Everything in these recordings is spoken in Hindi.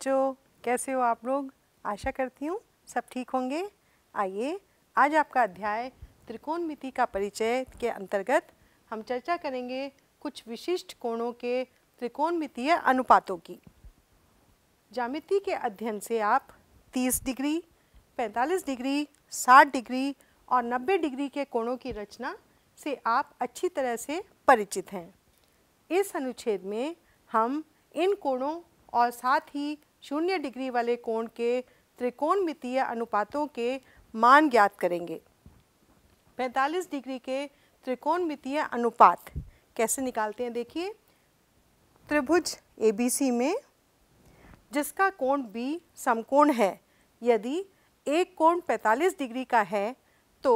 बच्चों कैसे हो आप लोग आशा करती हूँ सब ठीक होंगे आइए आज आपका अध्याय त्रिकोणमिति का परिचय के अंतर्गत हम चर्चा करेंगे कुछ विशिष्ट कोणों के त्रिकोणमितीय अनुपातों की जामिति के अध्ययन से आप 30 डिग्री 45 डिग्री 60 डिग्री और 90 डिग्री के कोणों की रचना से आप अच्छी तरह से परिचित हैं इस अनुच्छेद में हम इन कोणों और साथ ही शून्य डिग्री वाले कोण के त्रिकोण मितीय अनुपातों के मान ज्ञात करेंगे 45 डिग्री के त्रिकोण मितीय अनुपात कैसे निकालते हैं देखिए त्रिभुज सी में जिसका कोण बी समकोण है यदि एक कोण 45 डिग्री का है तो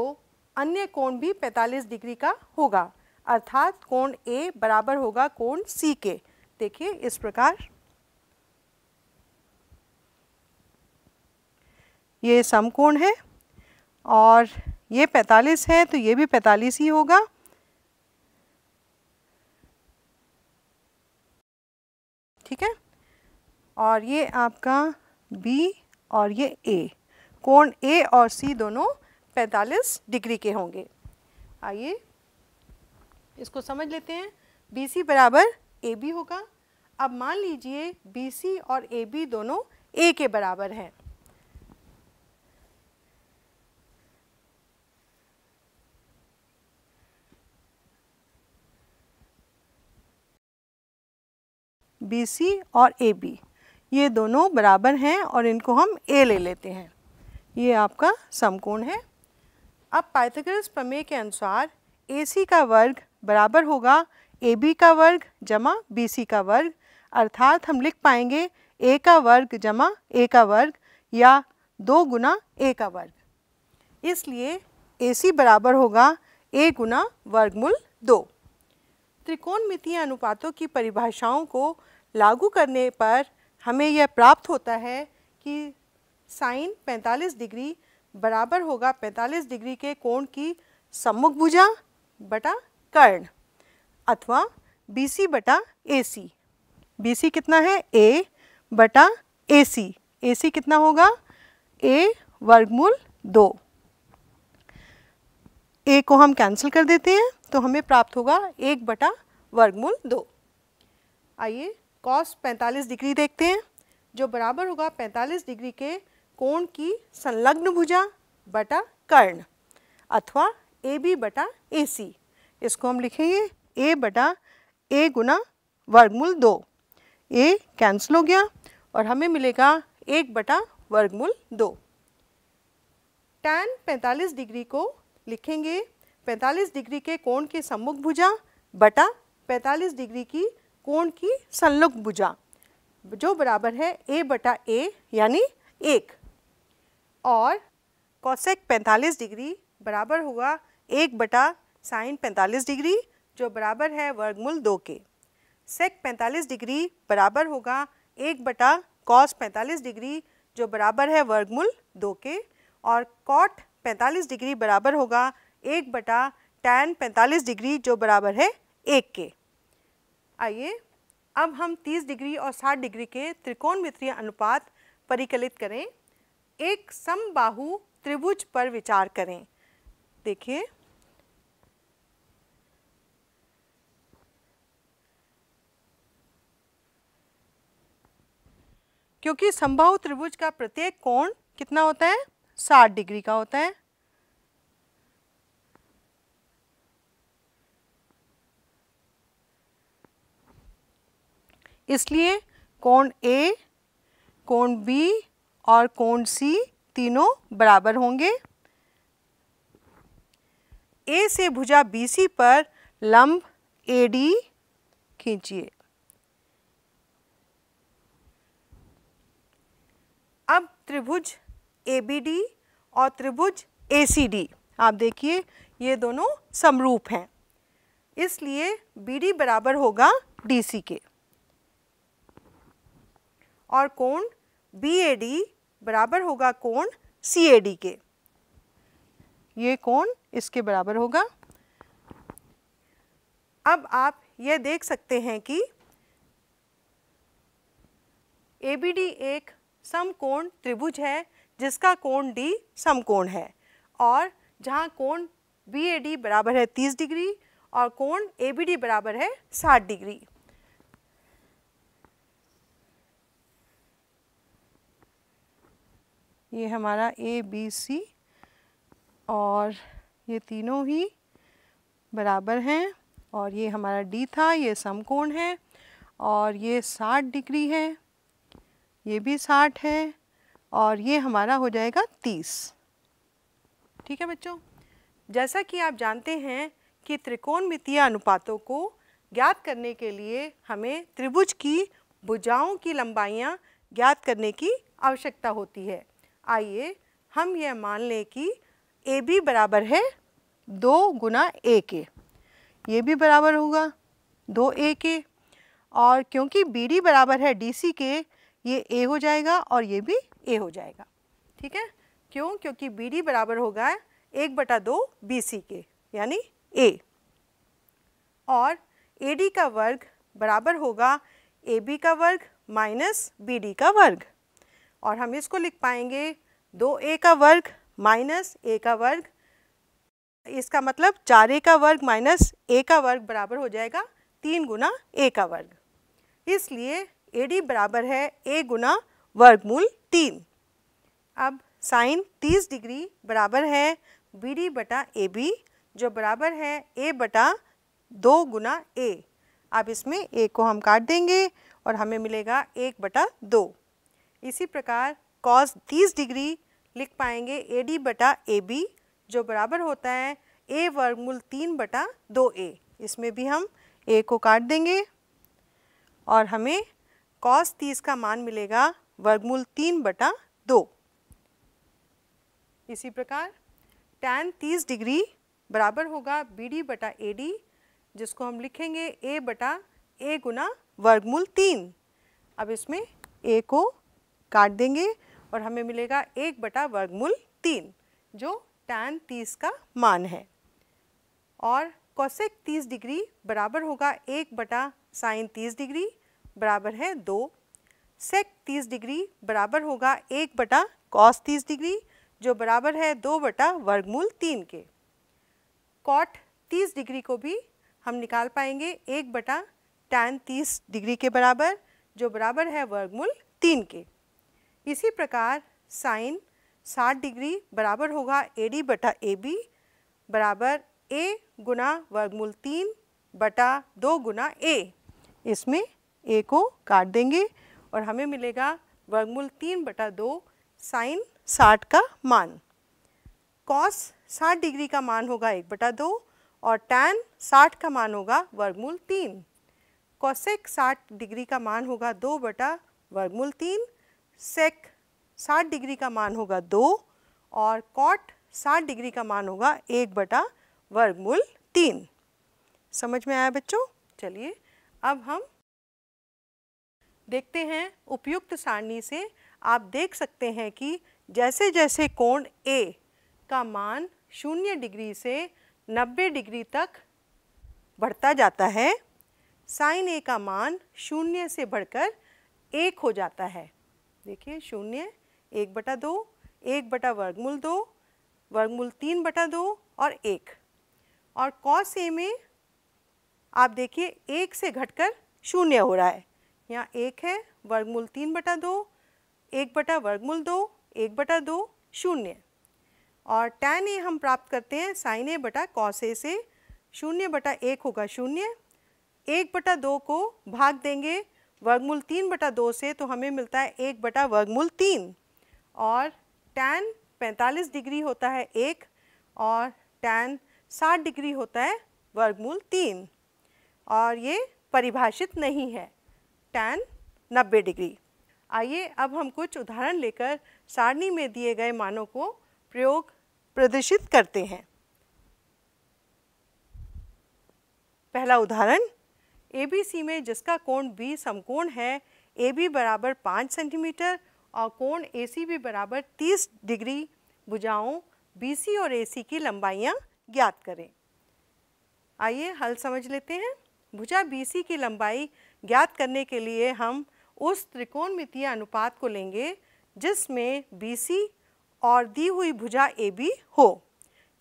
अन्य कोण भी 45 डिग्री का होगा अर्थात कोण ए बराबर होगा कोण सी के देखिए इस प्रकार ये समकोण है और ये 45 है तो ये भी 45 ही होगा ठीक है और ये आपका B और ये A कोण A और C दोनों 45 डिग्री के होंगे आइए इसको समझ लेते हैं बी सी बराबर ए बी होगा अब मान लीजिए बी सी और ए बी दोनों ए के बराबर हैं BC और AB ये दोनों बराबर हैं और इनको हम A ले लेते हैं ये आपका समकोण है अब पाइथागोरस प्रमेय के अनुसार AC का वर्ग बराबर होगा AB का वर्ग जमा BC का वर्ग अर्थात हम लिख पाएंगे A का वर्ग जमा A का वर्ग या दो गुना ए का वर्ग इसलिए ए सी बराबर होगा ए गुना वर्गमूल दो त्रिकोणमितीय अनुपातों की परिभाषाओं को लागू करने पर हमें यह प्राप्त होता है कि साइन 45 डिग्री बराबर होगा 45 डिग्री के कोण की सम्मुख भुजा बटा कर्ण अथवा बी सी बटा ए सी बी सी कितना है ए बटा ए सी ए सी कितना होगा ए वर्गमूल दो ए को हम कैंसिल कर देते हैं तो हमें प्राप्त होगा एक बटा वर्गमूल दो आइए कॉस 45 डिग्री देखते हैं जो बराबर होगा 45 डिग्री के कोण की संलग्न भुजा बटा कर्ण अथवा ए बी बटा ए सी इसको हम लिखेंगे ए बटा ए गुना वर्गमूल दो ए कैंसिल हो गया और हमें मिलेगा एक बटा वर्गमूल दो टैन 45 डिग्री को लिखेंगे 45 डिग्री के कोण के सम्मुख भुजा बटा 45 डिग्री की कोण की संलग्न भुजा जो बराबर है ए बटा ए यानी एक और कॉसेक 45 डिग्री बराबर हुआ एक बटा साइन 45 डिग्री जो बराबर है वर्गमूल दो के सेक 45 डिग्री बराबर होगा एक बटा कॉस 45 डिग्री जो बराबर है वर्गमूल दो के और कॉट 45 डिग्री बराबर होगा एक बटा टैन 45 डिग्री जो बराबर है एक के आइए अब हम 30 डिग्री और 60 डिग्री के मित्रीय अनुपात परिकलित करें एक समबाहु त्रिभुज पर विचार करें देखिए क्योंकि संभव त्रिभुज का प्रत्येक कोण कितना होता है 60 डिग्री का होता है इसलिए कोण ए कोण बी और कोण सी तीनों बराबर होंगे ए से भुजा सी पर लंब डी खींचिए अब त्रिभुज ए बी डी और त्रिभुज ए सी डी आप देखिए ये दोनों समरूप हैं इसलिए बी डी बराबर होगा डी सी के और कोण BAD बराबर होगा कोण CAD के ये कोण इसके बराबर होगा अब आप यह देख सकते हैं कि ABD एक समकोण त्रिभुज है जिसका कोण D समकोण है और जहाँ कोण BAD बराबर है 30 डिग्री और कोण ABD बराबर है 60 डिग्री ये हमारा ए बी सी और ये तीनों ही बराबर हैं और ये हमारा डी था ये समकोण है और ये साठ डिग्री है ये भी साठ है और ये हमारा हो जाएगा तीस ठीक है बच्चों जैसा कि आप जानते हैं कि त्रिकोणमितीय अनुपातों को ज्ञात करने के लिए हमें त्रिभुज की भुजाओं की लंबाइयाँ ज्ञात करने की आवश्यकता होती है आइए हम यह मान लें कि ए बी बराबर है दो गुना ए के ये भी बराबर होगा दो ए के और क्योंकि बी डी बराबर है डी सी के ये ए हो जाएगा और ये भी ए हो जाएगा ठीक है क्यों क्योंकि बी डी बराबर होगा एक बटा दो बी सी के यानी ए और ए डी का वर्ग बराबर होगा ए बी का वर्ग माइनस बी डी का वर्ग और हम इसको लिख पाएंगे दो ए का वर्ग माइनस ए का वर्ग इसका मतलब चार ए का वर्ग माइनस ए का वर्ग बराबर हो जाएगा तीन गुना ए का वर्ग इसलिए ए डी बराबर है ए गुना वर्गमूल तीन अब साइन तीस डिग्री बराबर है बी डी बटा ए बी जो बराबर है ए बटा दो गुना ए अब इसमें ए को हम काट देंगे और हमें मिलेगा एक बटा दो इसी प्रकार कॉस तीस डिग्री लिख पाएंगे ए डी बटा ए बी जो बराबर होता है ए वर्गमूल तीन बटा दो ए इसमें भी हम ए को काट देंगे और हमें कॉस तीस का मान मिलेगा वर्गमूल तीन बटा दो इसी प्रकार टैन तीस डिग्री बराबर होगा बी डी बटा ए डी जिसको हम लिखेंगे ए बटा ए गुना वर्गमूल तीन अब इसमें ए को काट देंगे और हमें मिलेगा एक बटा वर्गमूल तीन जो टैन तीस का मान है और कौशिक तीस डिग्री बराबर होगा एक बटा साइन तीस डिग्री बराबर है दो सेक तीस डिग्री बराबर होगा एक बटा कॉस तीस डिग्री जो बराबर है दो बटा वर्गमूल तीन के कॉट तीस डिग्री को भी हम निकाल पाएंगे एक बटा टैन तीस डिग्री के बराबर जो बराबर है वर्गमूल तीन के इसी प्रकार साइन 60 डिग्री बराबर होगा ए डी बटा ए बी बराबर ए गुना वर्गमूल तीन बटा दो गुना ए इसमें ए को काट देंगे और हमें मिलेगा वर्गमूल तीन बटा दो साइन साठ का मान कॉस साठ डिग्री का मान होगा एक बटा दो और टैन साठ का मान होगा वर्गमूल तीन कॉसेक साठ डिग्री का मान होगा दो बटा वर्गमूल तीन सेक 60 डिग्री का मान होगा दो और कॉट 60 डिग्री का मान होगा एक बटा वर्गमूल तीन समझ में आया बच्चों चलिए अब हम देखते हैं उपयुक्त सारणी से आप देख सकते हैं कि जैसे जैसे कोण ए का मान शून्य डिग्री से 90 डिग्री तक बढ़ता जाता है साइन ए का मान शून्य से बढ़कर एक हो जाता है देखिए शून्य एक बटा दो एक बटा वर्गमूल दो वर्गमूल तीन बटा दो और एक और कॉस ए में आप देखिए एक से घटकर शून्य हो रहा है यहाँ एक है वर्गमूल तीन बटा दो एक बटा वर्गमूल दो एक बटा दो शून्य और टैन ए हम प्राप्त करते हैं साइन ए बटा कॉस ए से शून्य बटा एक होगा शून्य एक बटा दो को भाग देंगे वर्गमूल तीन बटा दो से तो हमें मिलता है एक बटा वर्गमूल तीन और टैन पैंतालीस डिग्री होता है एक और टैन साठ डिग्री होता है वर्गमूल तीन और ये परिभाषित नहीं है टैन नब्बे डिग्री आइए अब हम कुछ उदाहरण लेकर सारणी में दिए गए मानों को प्रयोग प्रदर्शित करते हैं पहला उदाहरण ए में जिसका कोण बी समकोण है ए बी बराबर पाँच सेंटीमीटर और कोण ए सी भी बराबर तीस डिग्री बुझाओं बी सी और ए सी की लंबाइयाँ ज्ञात करें आइए हल समझ लेते हैं भुजा बी सी की लंबाई ज्ञात करने के लिए हम उस त्रिकोणमितीय अनुपात को लेंगे जिसमें बी सी और दी हुई भुजा ए बी हो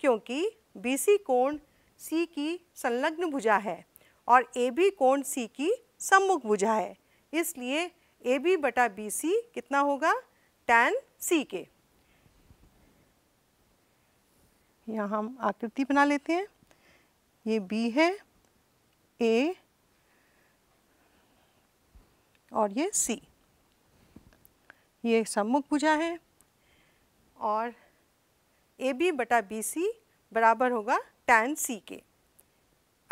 क्योंकि बी सी कोण सी की संलग्न भुजा है और ए बी कोण सी की सम्मुख भुजा है इसलिए ए बी बटा बी सी कितना होगा टैन सी के यहाँ हम आकृति बना लेते हैं ये बी है ए और ये सी ये सम्मुख भुजा है और ए बी बटा बी सी बराबर होगा टैन सी के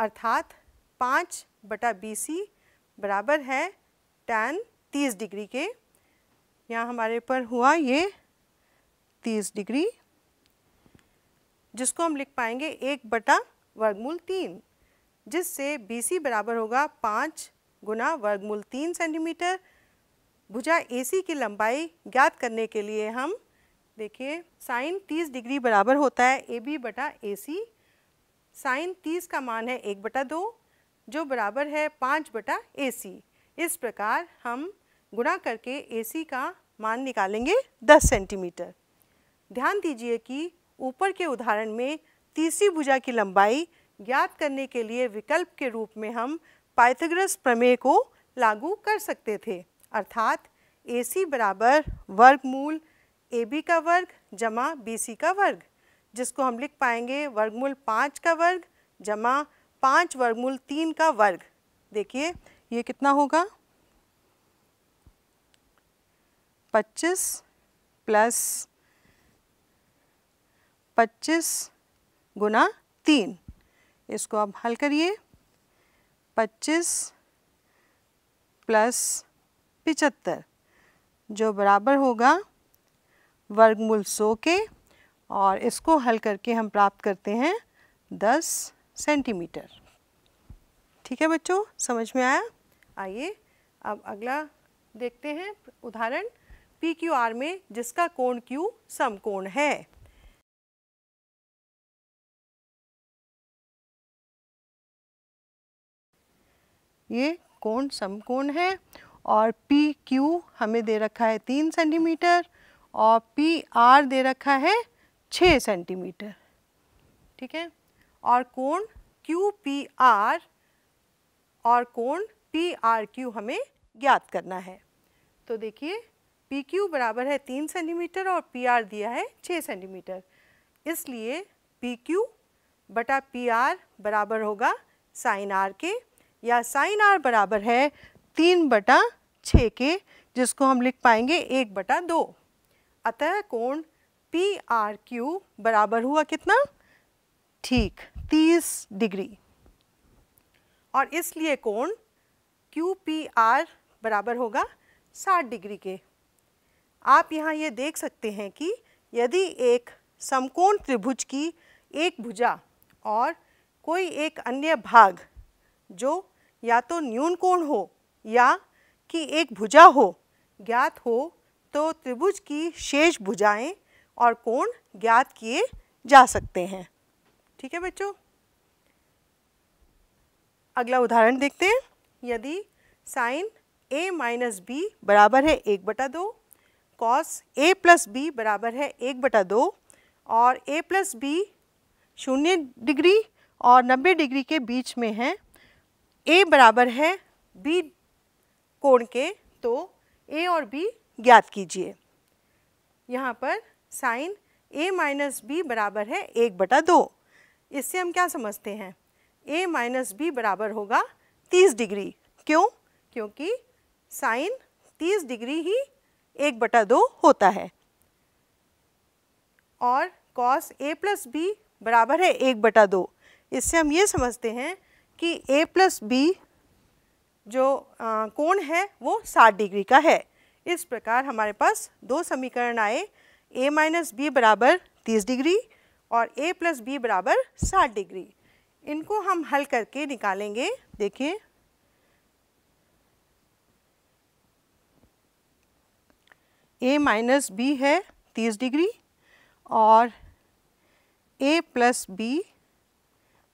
अर्थात पाँच बटा बी सी बराबर है टेन तीस डिग्री के यहाँ हमारे पर हुआ ये तीस डिग्री जिसको हम लिख पाएंगे एक बटा वर्गमूल तीन जिससे बी सी बराबर होगा पाँच गुना वर्गमूल तीन सेंटीमीटर भुजा ए सी की लंबाई ज्ञात करने के लिए हम देखिए साइन तीस डिग्री बराबर होता है ए बी बटा ए सी साइन तीस का मान है एक बटा दो जो बराबर है पाँच बटा ए सी इस प्रकार हम गुणा करके ए सी का मान निकालेंगे दस सेंटीमीटर ध्यान दीजिए कि ऊपर के उदाहरण में तीसरी भुजा की लंबाई ज्ञात करने के लिए विकल्प के रूप में हम पाइथागोरस प्रमेय को लागू कर सकते थे अर्थात ए सी बराबर वर्गमूल ए बी का वर्ग जमा बी सी का वर्ग जिसको हम लिख पाएंगे वर्गमूल पाँच का वर्ग जमा पाँच वर्गमूल तीन का वर्ग देखिए ये कितना होगा पच्चीस प्लस पच्चीस गुना तीन इसको आप हल करिए पच्चीस प्लस पिचहत्तर जो बराबर होगा वर्गमूल सौ के और इसको हल करके हम प्राप्त करते हैं दस सेंटीमीटर ठीक है बच्चों समझ में आया आइए अब अगला देखते हैं उदाहरण पी क्यू आर में जिसका कोण क्यू समकोण है ये कोण समकोण है और पी क्यू हमें दे रखा है तीन सेंटीमीटर और पी आर दे रखा है छः सेंटीमीटर ठीक है और कोण आर और कोण क्यू हमें ज्ञात करना है तो देखिए पी क्यू बराबर है तीन सेंटीमीटर और पी आर दिया है छः सेंटीमीटर इसलिए पी क्यू बटा पी आर बराबर होगा साइन आर के या साइन आर बराबर है तीन बटा छः के जिसको हम लिख पाएंगे एक बटा दो अतः कोण पी आर क्यू बराबर हुआ कितना ठीक 30 डिग्री और इसलिए कोण क्यू पी आर बराबर होगा 60 डिग्री के आप यहाँ ये देख सकते हैं कि यदि एक समकोण त्रिभुज की एक भुजा और कोई एक अन्य भाग जो या तो न्यून कोण हो या कि एक भुजा हो ज्ञात हो तो त्रिभुज की शेष भुजाएं और कोण ज्ञात किए जा सकते हैं ठीक है बच्चों अगला उदाहरण देखते हैं यदि साइन ए माइनस बी बराबर है एक बटा दो कॉस ए प्लस बी बराबर है एक बटा दो और ए प्लस बी शून्य डिग्री और नब्बे डिग्री के बीच में है ए बराबर है बी कोण के तो ए और बी ज्ञात कीजिए यहाँ पर साइन ए माइनस बी बराबर है एक बटा दो इससे हम क्या समझते हैं a माइनस बी बराबर होगा 30 डिग्री क्यों क्योंकि साइन 30 डिग्री ही एक बटा दो होता है और कॉस a प्लस बी बराबर है एक बटा दो इससे हम ये समझते हैं कि a प्लस बी जो आ, कोण है वो 60 डिग्री का है इस प्रकार हमारे पास दो समीकरण आए a माइनस बी बराबर तीस डिग्री और a प्लस बी बराबर साठ डिग्री इनको हम हल करके निकालेंगे देखिए a माइनस बी है 30 डिग्री और a प्लस बी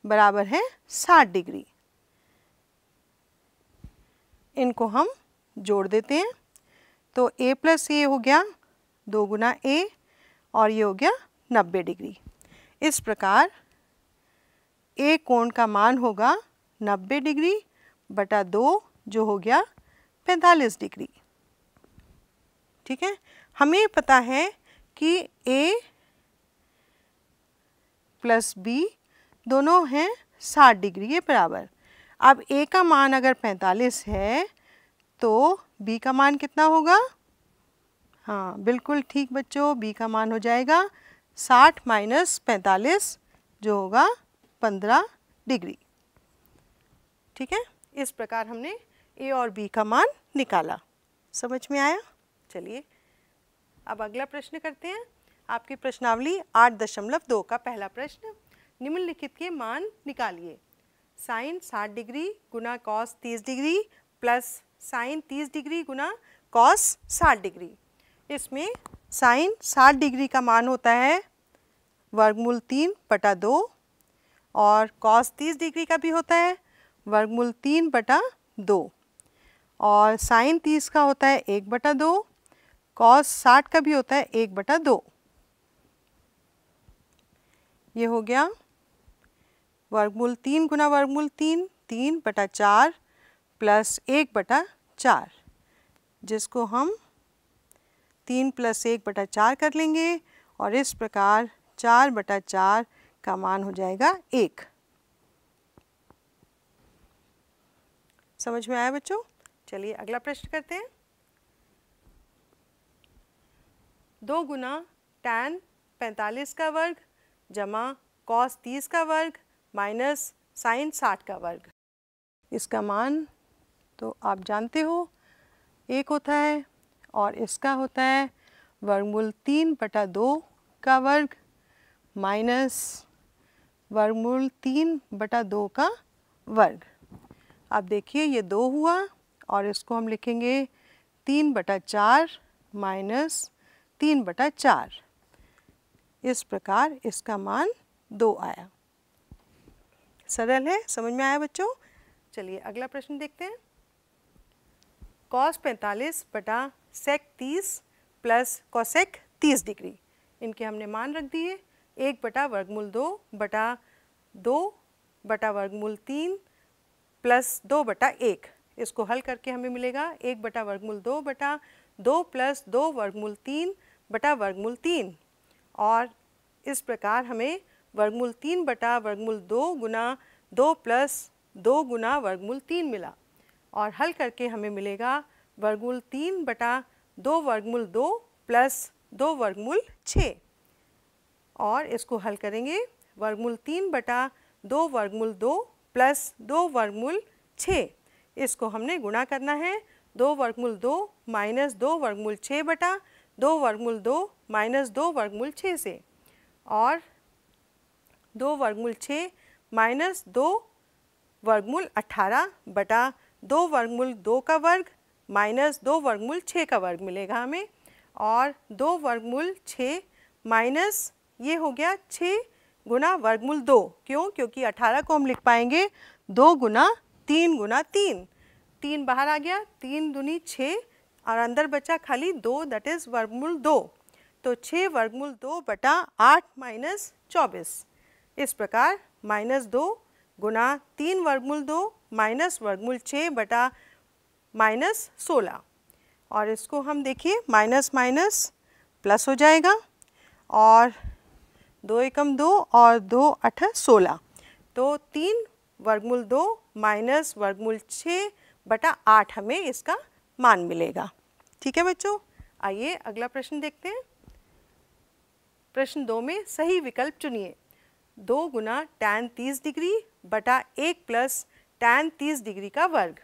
बराबर है 60 डिग्री इनको हम जोड़ देते हैं तो a प्लस ए हो गया दो गुना ए और ये हो गया 90 डिग्री इस प्रकार ए कोण का मान होगा 90 डिग्री बटा दो जो हो गया 45 डिग्री ठीक है हमें पता है कि ए प्लस बी दोनों हैं 60 डिग्री के बराबर अब ए का मान अगर 45 है तो बी का मान कितना होगा हाँ बिल्कुल ठीक बच्चों बी का मान हो जाएगा साठ माइनस पैंतालीस जो होगा पंद्रह डिग्री ठीक है इस प्रकार हमने ए और बी का मान निकाला समझ में आया चलिए अब अगला प्रश्न करते हैं आपकी प्रश्नावली आठ दशमलव दो का पहला प्रश्न निम्नलिखित के मान निकालिए साइन साठ डिग्री गुना कॉस तीस डिग्री प्लस साइन तीस डिग्री गुना कॉस साठ डिग्री इसमें साइन साठ डिग्री का मान होता है वर्गमूल तीन बटा दो और कॉस तीस डिग्री का भी होता है वर्गमूल तीन बटा दो और साइन तीस का होता है एक बटा दो कॉस साठ का भी होता है एक बटा दो ये हो गया वर्गमूल तीन गुना वर्गमूल तीन तीन बटा चार प्लस एक बटा चार जिसको हम तीन प्लस एक बटा चार कर लेंगे और इस प्रकार चार बटा चार का मान हो जाएगा एक समझ में आया बच्चों चलिए अगला प्रश्न करते हैं दो गुना टैन पैंतालीस का वर्ग जमा कॉस तीस का वर्ग माइनस साइन साठ का वर्ग इसका मान तो आप जानते हो एक होता है और इसका होता है वर्गमूल तीन बटा दो का वर्ग माइनस वर्गमूल तीन बटा दो का वर्ग अब देखिए ये दो हुआ और इसको हम लिखेंगे तीन बटा चार माइनस तीन बटा चार इस प्रकार इसका मान दो आया सरल है समझ में आया बच्चों चलिए अगला प्रश्न देखते हैं कॉस पैंतालीस बटा सेक तीस प्लस कॉसेक तीस डिग्री इनके हमने मान रख दिए एक बटा वर्गमूल दो बटा दो बटा वर्गमूल तीन प्लस दो बटा एक इसको हल करके हमें मिलेगा एक बटा वर्गमूल दो बटा दो प्लस दो वर्गमूल तीन बटा वर्गमूल तीन और इस प्रकार हमें वर्गमूल तीन बटा वर्गमूल दो गुना दो प्लस दो गुना वर्गमूल तीन मिला और हल करके हमें मिलेगा वर्गमूल तीन बटा दो वर्गमूल दो प्लस दो वर्गमूल छः और इसको हल करेंगे वर्गमूल तीन बटा दो वर्गमूल दो प्लस दो वर्गमूल छः इसको हमने गुणा करना है दो वर्गमूल दो माइनस दो वर्गमूल छः बटा दो वर्गमूल दो माइनस दो वर्गमूल छः से और दो वर्गमूल छः माइनस दो वर्गमूल अट्ठारह बटा दो वर्गमूल दो का वर्ग माइनस दो वर्गमूल छः का वर्ग मिलेगा हमें और दो वर्गमूल छः माइनस ये हो गया छः गुना वर्गमूल दो क्यों क्योंकि अठारह को हम लिख पाएंगे दो गुना तीन गुना तीन तीन बाहर आ गया तीन दुनी छः और अंदर बचा खाली दो दैट इज़ वर्गमूल दो तो छः वर्गमूल दो बटा आठ माइनस चौबीस इस प्रकार माइनस दो गुना तीन वर्गमूल दो माइनस वर्गमूल छः बटा माइनस सोलह और इसको हम देखिए माइनस माइनस प्लस हो जाएगा और दो एकम दो और दो अठ सोलह तो तीन वर्गमूल दो माइनस वर्गमूल छः बटा आठ हमें इसका मान मिलेगा ठीक है बच्चों आइए अगला प्रश्न देखते हैं प्रश्न दो में सही विकल्प चुनिए दो गुना टैन तीस डिग्री बटा एक प्लस टैन तीस डिग्री का वर्ग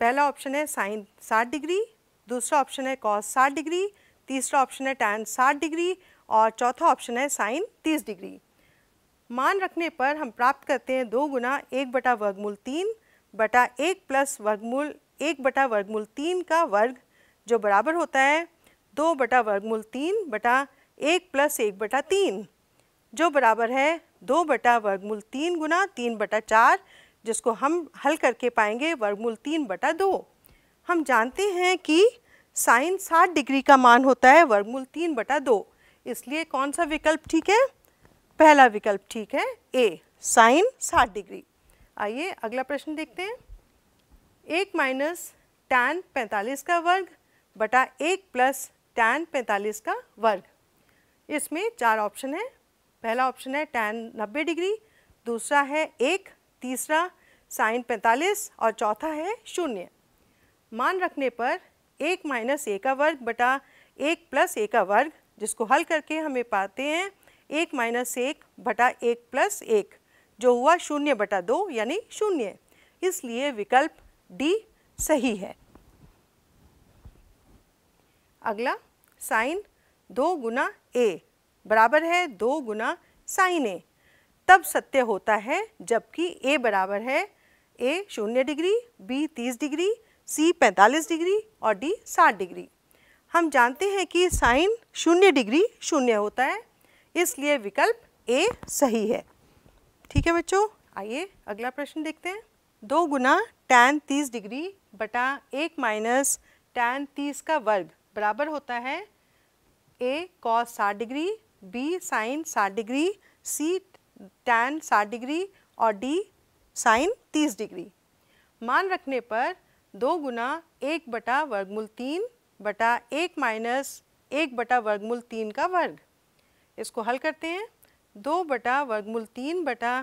पहला ऑप्शन है साइन साठ डिग्री दूसरा ऑप्शन है कॉस साठ डिग्री तीसरा ऑप्शन है टैन साठ डिग्री और चौथा ऑप्शन है साइन 30 डिग्री मान रखने पर हम प्राप्त करते हैं दो गुना एक बटा वर्गमूल तीन बटा एक प्लस वर्गमूल एक बटा वर्गमूल तीन का वर्ग जो बराबर होता है दो बटा वर्गमूल तीन बटा एक प्लस एक बटा तीन जो बराबर है दो बटा वर्गमूल तीन गुना तीन बटा चार जिसको हम हल करके पाएंगे वर्गमूल तीन बटा दो हम जानते हैं कि साइन साठ डिग्री का मान होता है वर्गमूल तीन बटा दो इसलिए कौन सा विकल्प ठीक है पहला विकल्प ठीक है ए साइन 60 डिग्री आइए अगला प्रश्न देखते हैं एक माइनस टैन पैंतालीस का वर्ग बटा एक प्लस टैन पैंतालीस का वर्ग इसमें चार ऑप्शन है पहला ऑप्शन है टैन 90 डिग्री दूसरा है एक तीसरा साइन 45 और चौथा है शून्य मान रखने पर एक माइनस ए का वर्ग बटा एक प्लस ए का वर्ग जिसको हल करके हमें पाते हैं एक माइनस एक बटा एक प्लस एक जो हुआ शून्य बटा दो यानी शून्य इसलिए विकल्प डी सही है अगला साइन दो गुना ए बराबर है दो गुना साइन ए तब सत्य होता है जबकि ए बराबर है ए शून्य डिग्री बी तीस डिग्री सी पैंतालीस डिग्री और डी साठ डिग्री हम जानते हैं कि साइन शून्य डिग्री शून्य होता है इसलिए विकल्प ए सही है ठीक है बच्चों आइए अगला प्रश्न देखते हैं दो गुना टैन तीस डिग्री बटा एक माइनस टैन तीस का वर्ग बराबर होता है ए कॉस साठ डिग्री बी साइन साठ डिग्री सी टैन साठ डिग्री और डी साइन तीस डिग्री मान रखने पर दो गुना एक बटा वर्गमूल तीन बटा एक माइनस एक बटा वर्गमूल तीन का वर्ग इसको हल करते हैं दो बटा वर्गमूल तीन बटा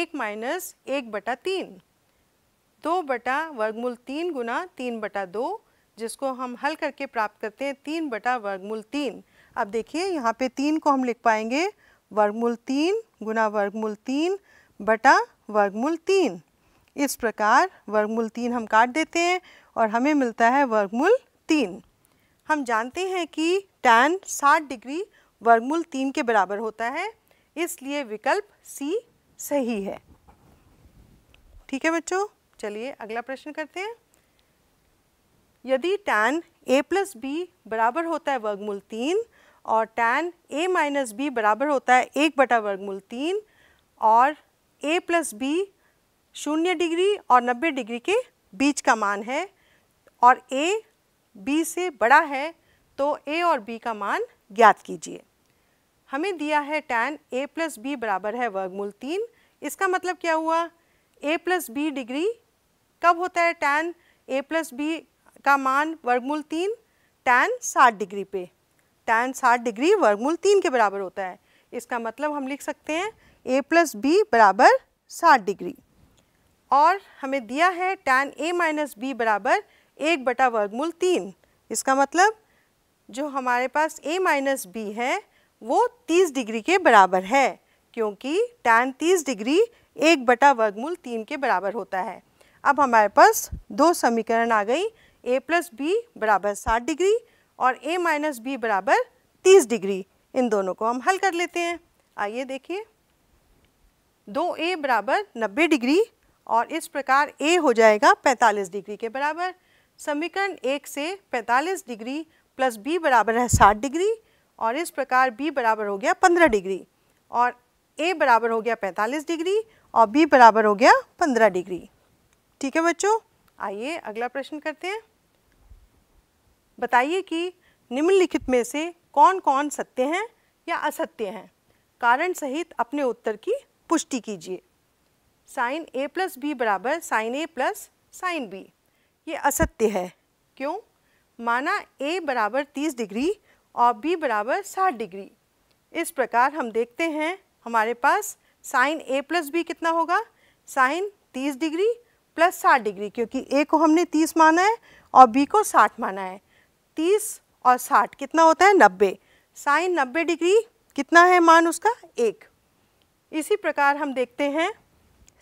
एक माइनस एक बटा तीन दो बटा वर्गमूल तीन गुना तीन बटा दो जिसको हम हल करके प्राप्त करते हैं तीन बटा वर्गमूल तीन अब देखिए यहाँ पे तीन को हम लिख पाएंगे वर्गमूल तीन गुना वर्गमूल तीन बटा वर्गमूल तीन इस प्रकार वर्गमूल तीन हम काट देते हैं और हमें मिलता है वर्गमूल तीन हम जानते हैं कि टैन 60 डिग्री वर्गमूल तीन के बराबर होता है इसलिए विकल्प सी सही है ठीक है बच्चों चलिए अगला प्रश्न करते हैं यदि टैन ए प्लस बी बराबर होता है वर्गमूल तीन और टैन ए माइनस बी बराबर होता है एक बटा वर्गमूल तीन और ए प्लस बी शून्य डिग्री और नब्बे डिग्री के बीच का मान है और ए बी से बड़ा है तो ए और बी का मान ज्ञात कीजिए हमें दिया है टैन ए प्लस बी बराबर है वर्गमूल तीन इसका मतलब क्या हुआ ए प्लस बी डिग्री कब होता है टैन ए प्लस बी का मान वर्गमूल तीन टैन साठ डिग्री पे टैन साठ डिग्री वर्गमूल तीन के बराबर होता है इसका मतलब हम लिख सकते हैं ए प्लस बी बराबर साठ डिग्री और हमें दिया है टैन ए माइनस बी बराबर एक बटा वर्गमूल तीन इसका मतलब जो हमारे पास a माइनस बी है वो 30 डिग्री के बराबर है क्योंकि tan 30 डिग्री एक बटा वर्गमूल तीन के बराबर होता है अब हमारे पास दो समीकरण आ गई a प्लस बी बराबर साठ डिग्री और a माइनस बी बराबर तीस डिग्री इन दोनों को हम हल कर लेते हैं आइए देखिए दो ए बराबर नब्बे डिग्री और इस प्रकार ए हो जाएगा पैंतालीस डिग्री के बराबर समीकरण एक से 45 डिग्री प्लस बी बराबर है 60 डिग्री और इस प्रकार बी बराबर हो गया 15 डिग्री और ए बराबर हो गया 45 डिग्री और बी बराबर हो गया 15 डिग्री ठीक है बच्चों आइए अगला प्रश्न करते हैं बताइए कि निम्नलिखित में से कौन कौन सत्य हैं या असत्य हैं कारण सहित अपने उत्तर की पुष्टि कीजिए साइन ए प्लस बी बराबर sine A plus sine B ये असत्य है क्यों माना ए बराबर तीस डिग्री और बी बराबर साठ डिग्री इस प्रकार हम देखते हैं हमारे पास साइन ए प्लस बी कितना होगा साइन तीस डिग्री प्लस साठ डिग्री क्योंकि ए को हमने तीस माना है और बी को साठ माना है तीस और साठ कितना होता है नब्बे साइन नब्बे डिग्री कितना है मान उसका एक इसी प्रकार हम देखते हैं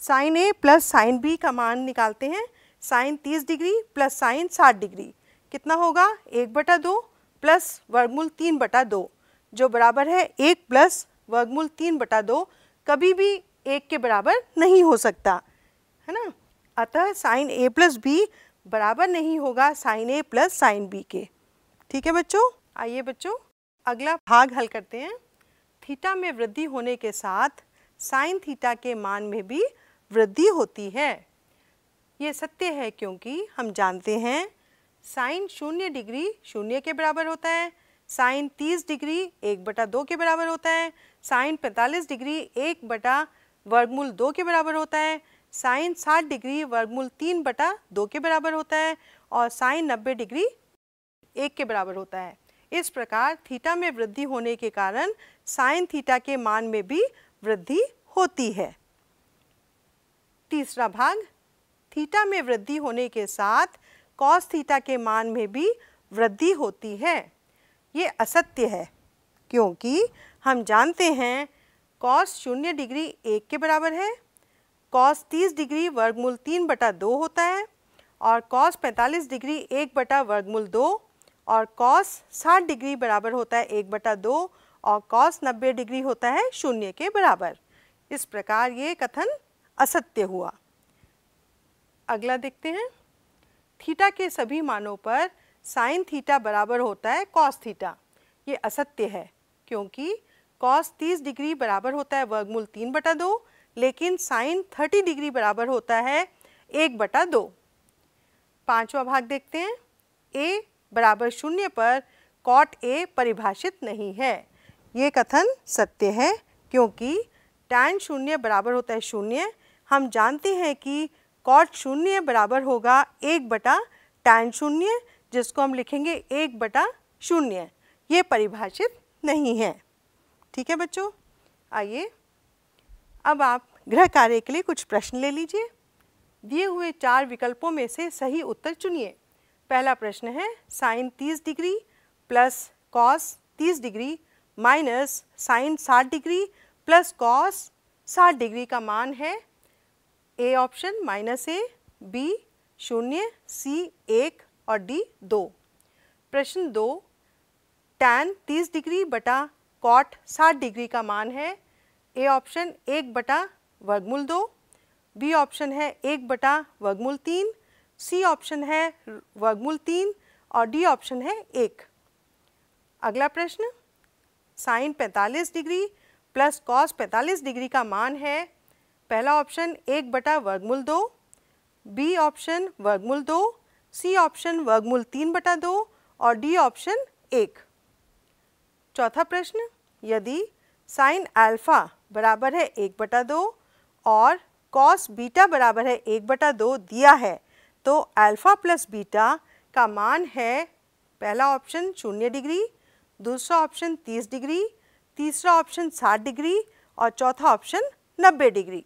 sine A plus sine B का मान निकालते हैं साइन तीस डिग्री प्लस साइन साठ डिग्री कितना होगा एक बटा दो प्लस वर्गमूल तीन बटा दो जो बराबर है एक प्लस वर्गमूल तीन बटा दो कभी भी एक के बराबर नहीं हो सकता है ना अतः साइन ए प्लस बी बराबर नहीं होगा sine A plus sine B के ठीक है बच्चों आइए बच्चों अगला भाग हल करते हैं थीटा में वृद्धि होने के साथ साइन थीटा के मान में भी वृद्धि होती है ये सत्य है क्योंकि हम जानते हैं साइन शून्य डिग्री शून्य के बराबर होता है साइन तीस डिग्री एक बटा दो के बराबर होता है साइन पैंतालीस डिग्री एक बटा वर्गमूल दो के बराबर होता है साइन साठ डिग्री वर्गमूल तीन बटा दो के बराबर होता है और साइन नब्बे डिग्री एक के बराबर होता है इस प्रकार थीटा में वृद्धि होने के कारण साइन थीटा के मान में भी वृद्धि होती है तीसरा भाग थीटा में वृद्धि होने के साथ कॉस थीटा के मान में भी वृद्धि होती है ये असत्य है क्योंकि हम जानते हैं कॉस शून्य डिग्री एक के बराबर है कॉस तीस डिग्री वर्गमूल तीन बटा दो होता है और कॉस पैंतालीस डिग्री एक बटा वर्गमूल दो और कॉस साठ डिग्री बराबर होता है एक बटा दो और कॉस नब्बे डिग्री होता है शून्य के बराबर इस प्रकार ये कथन असत्य हुआ अगला देखते हैं थीटा के सभी मानों पर साइन थीटा बराबर होता है कॉस थीटा ये असत्य है क्योंकि कॉस तीस डिग्री बराबर होता है वर्गमूल तीन बटा दो लेकिन साइन थर्टी डिग्री बराबर होता है एक बटा दो पाँचवा भाग देखते हैं ए बराबर शून्य पर कॉट ए परिभाषित नहीं है ये कथन सत्य है क्योंकि टैन शून्य बराबर होता है शून्य हम जानते हैं कि कॉट शून्य बराबर होगा एक बटा टैन शून्य जिसको हम लिखेंगे एक बटा शून्य ये परिभाषित नहीं है ठीक है बच्चों आइए अब आप गृह कार्य के लिए कुछ प्रश्न ले लीजिए दिए हुए चार विकल्पों में से सही उत्तर चुनिए पहला प्रश्न है sine 30 degree plus cos 30 degree minus sine 60 degree plus cos 60 degree का मान है A option minus A B शून्य सी एक और डी दो प्रश्न दो टैन तीस डिग्री बटा कॉट साठ डिग्री का मान है ए ऑप्शन एक बटा वर्गमूल दो बी ऑप्शन है एक बटा वर्गमूल तीन सी ऑप्शन है वर्गमूल तीन और डी ऑप्शन है एक अगला प्रश्न साइन पैंतालीस डिग्री प्लस कॉस पैंतालीस डिग्री का मान है पहला ऑप्शन एक बटा वर्गमूल दो बी ऑप्शन वर्गमूल दो सी ऑप्शन वर्गमूल तीन बटा दो और डी ऑप्शन एक चौथा प्रश्न यदि साइन अल्फा बराबर है एक बटा दो और कॉस बीटा बराबर है एक बटा दो दिया है तो अल्फा प्लस बीटा का मान है पहला ऑप्शन शून्य डिग्री दूसरा ऑप्शन तीस डिग्री तीसरा ऑप्शन साठ डिग्री और चौथा ऑप्शन नब्बे डिग्री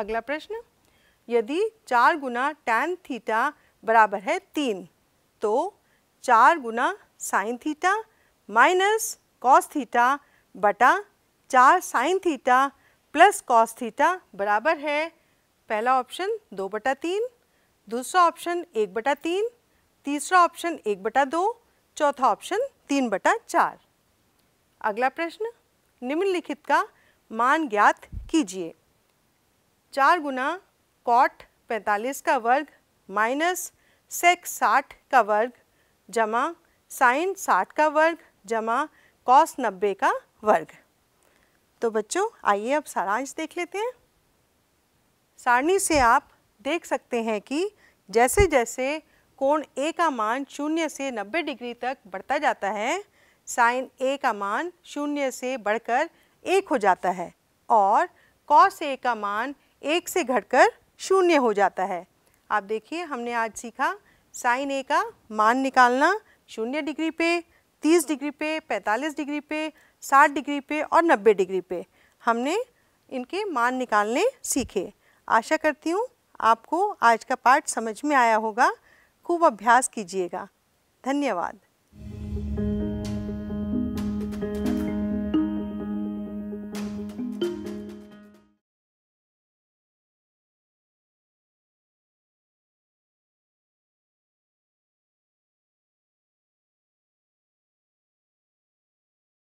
अगला प्रश्न यदि चार गुना टैन थीटा बराबर है तीन तो चार गुना sine theta minus cos theta बटा चार sine theta plus cos theta बराबर है पहला ऑप्शन दो बटा तीन दूसरा ऑप्शन एक बटा तीन तीसरा ऑप्शन एक बटा दो चौथा ऑप्शन तीन बटा चार अगला प्रश्न निम्नलिखित का मान ज्ञात कीजिए चार गुना कॉट पैंतालीस का वर्ग माइनस सेक साठ का वर्ग जमा साइन साठ का वर्ग जमा कॉस नब्बे का वर्ग तो बच्चों आइए अब सारांश देख लेते हैं सारणी से आप देख सकते हैं कि जैसे जैसे कोण ए का मान शून्य से नब्बे डिग्री तक बढ़ता जाता है साइन ए का मान शून्य से बढ़कर एक हो जाता है और कॉस ए का मान एक से घटकर शून्य हो जाता है आप देखिए हमने आज सीखा साइन ए का मान निकालना शून्य डिग्री पे तीस डिग्री पे पैंतालीस डिग्री पे साठ डिग्री पे और नब्बे डिग्री पे हमने इनके मान निकालने सीखे आशा करती हूँ आपको आज का पाठ समझ में आया होगा खूब अभ्यास कीजिएगा धन्यवाद